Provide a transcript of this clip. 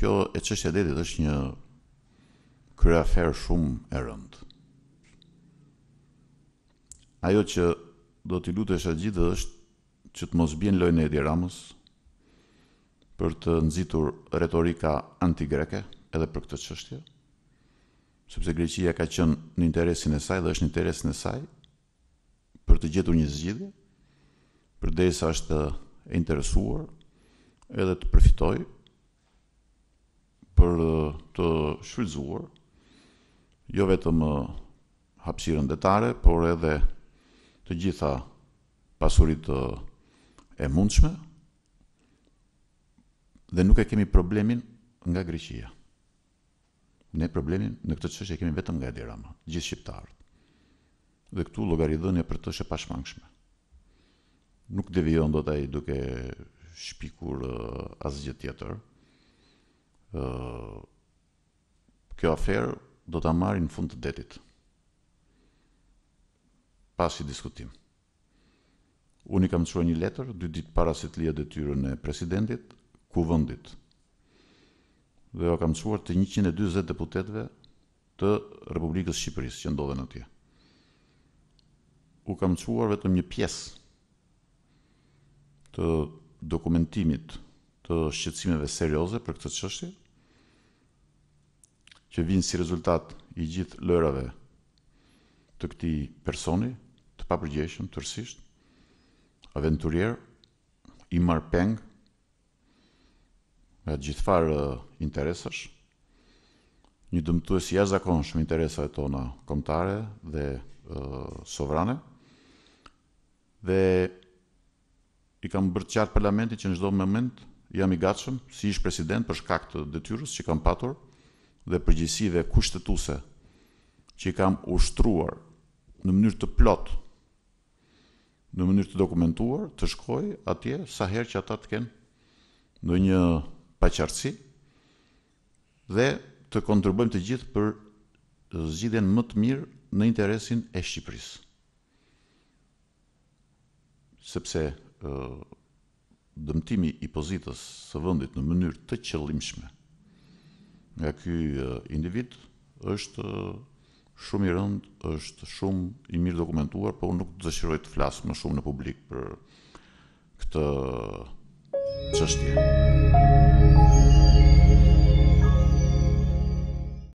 kjo e qështja detit është një kërë shumë e rëndë. Ajo që do t'i lutë e gjithë është që të mos bjen lojnë e diramës për të nëzitur retorika anti-greke edhe për këtë qështje, sepse Greqia ka qënë në interesin e saj dhe është në interesin e saj për të gjetur një zgjidhje, për dhe është interesuar edhe të përfitojë për të shfrytzuar jo vetëm hapësirën detare, por edhe të gjitha pasuritë e mundshme dhe nuk e kemi problemin nga Greqia. Ne problemin në këtë çështje e kemi vetëm nga Edirama, gjithë shqiptarët. Dhe këtu llogaridhënia për të është e pashmangshme. Nuk devijon dot ai duke shpikur asgjë tjetër kjo afer do të amari në fund të detit. Pas i diskutim. Unë i kam të shuaj një letër, dy ditë para se të lija dhe tyrën e presidentit, ku vëndit. Dhe o kam të të 120 deputetve të Republikës Shqipërisë që ndodhen atje. U kam të vetëm një piesë të dokumentimit të shqetsimeve serioze për këtë çështje që vinë si rezultat i gjithë lërave të këti personi, të papërgjeshëm, të rësisht, aventurier, i marë peng, nga gjithfarë interesash, një dëmëtu e si jashtë shumë interesa e tona komtare dhe sovrane, dhe i kam bërë qartë parlamentit që në gjithdo moment jam i gatshëm si ish president për shkak të detyrës që kam patur dhe përgjegjësive kushtetuese që i kam ushtruar në mënyrë të plot në mënyrë të dokumentuar të shkoj atje sa herë që ata të kenë në një paqartësi dhe të kontribuojmë të gjithë për zgjidhjen më të mirë në interesin e Shqipërisë. Sepse ë uh, Dëmtimi i pozitës së vëndit në mënyrë të qëllimshme nga ky individ është shumë i rëndë, është shumë i mirë dokumentuar, por nuk të të flasë më shumë në publik për këtë qështje.